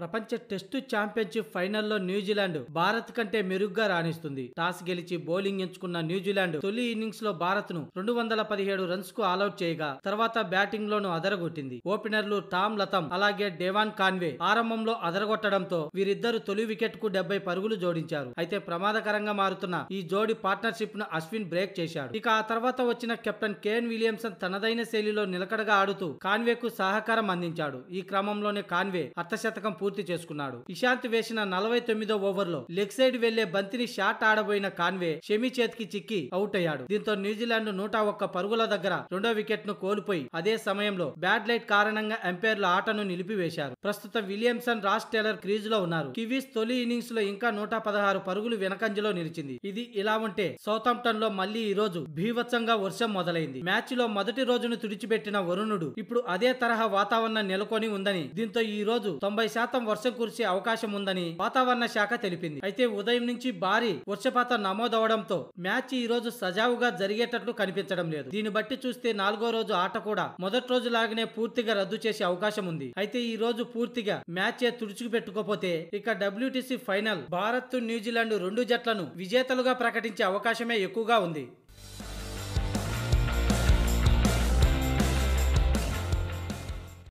ప్రపంచ test championship ఫైనల్లో New Zealand Bharat కంటే మెరుగ్గా రాణిస్తుంది టాస్ గెలిచి బౌలింగ్ ఎంచుకున్న న్యూజిలాండ్ తొలి ఇన్నింగ్స్ లో భారత్ ను రెండు వందల పదిహేడు రన్స్ కు ఆల్అౌట్ చేయగా తర్వాత బ్యాటింగ్ లోను అదరగొట్టింది ఓపెనర్లు టామ్ లతం అలాగే డేవాన్ కాన్వే ఆరంభంలో అదరగొట్టడంతో వీరిద్దరు తొలి వికెట్ కు డెబ్బై పరుగులు జోడించారు అయితే ప్రమాదకరంగా మారుతున్న ఈ జోడి పార్ట్నర్షిప్ ను అశ్విన్ బ్రేక్ చేశాడు ఇక ఆ తర్వాత వచ్చిన కెప్టెన్ కేన్ విలియమ్సన్ తనదైన శైలిలో నిలకడగా ఆడుతూ కాన్వే కు సహకారం అందించాడు ఈ క్రమంలోనే కాన్వే అర్ధశతకం పూర్తి చేసుకున్నాడు ఇషాంత్ వేసిన నలభై తొమ్మిదో ఓవర్లో లెగ్ సైడ్ వెళ్లే బంతిని షాట్ ఆడబోయిన కాన్వే షమి చేతికి చిక్కి అవుట్ అయ్యాడు దీంతో న్యూజిలాండ్ నూట ఒక్క పరుగుల దగ్గర రెండో వికెట్ ను కోల్పోయి అదే సమయంలో బ్యాడ్ లైట్ కారణంగా ఎంపైర్లు ఆటను నిలిపివేశారు ప్రస్తుత విలియమ్సన్ రాస్ టేలర్ క్రీజ్ లో ఉన్నారు కివీస్ తొలి ఇన్నింగ్స్ లో ఇంకా నూట పదహారు పరుగులు వెనకంజలో నిలిచింది ఇది ఇలా ఉంటే సౌతాంప్టన్ లో మళ్లీ ఈ రోజు భీవత్సంగా వర్షం మొదలైంది మ్యాచ్ లో మొదటి రోజును తుడిచిపెట్టిన వరుణుడు ఇప్పుడు అదే తరహా వాతావరణం నెలకొని ఉందని దీంతో ఈ రోజు తొంభై శాతం శాతం వర్షం కురిసే అవకాశం ఉందని వాతావరణ శాఖ తెలిపింది అయితే ఉదయం నుంచి భారీ వర్షపాతం నమోదవడంతో మ్యాచ్ ఈ రోజు సజావుగా జరిగేటట్లు కనిపించడం లేదు దీన్ని బట్టి చూస్తే నాలుగో రోజు ఆట కూడా మొదటి రోజు లాగానే పూర్తిగా రద్దు చేసే అవకాశం ఉంది అయితే ఈ రోజు పూర్తిగా మ్యాచ్ తుడుచుకు పెట్టుకోపోతే ఇక డబ్ల్యూటీసీ ఫైనల్ భారత్ న్యూజిలాండ్ రెండు జట్లను విజేతలుగా ప్రకటించే అవకాశమే ఎక్కువగా ఉంది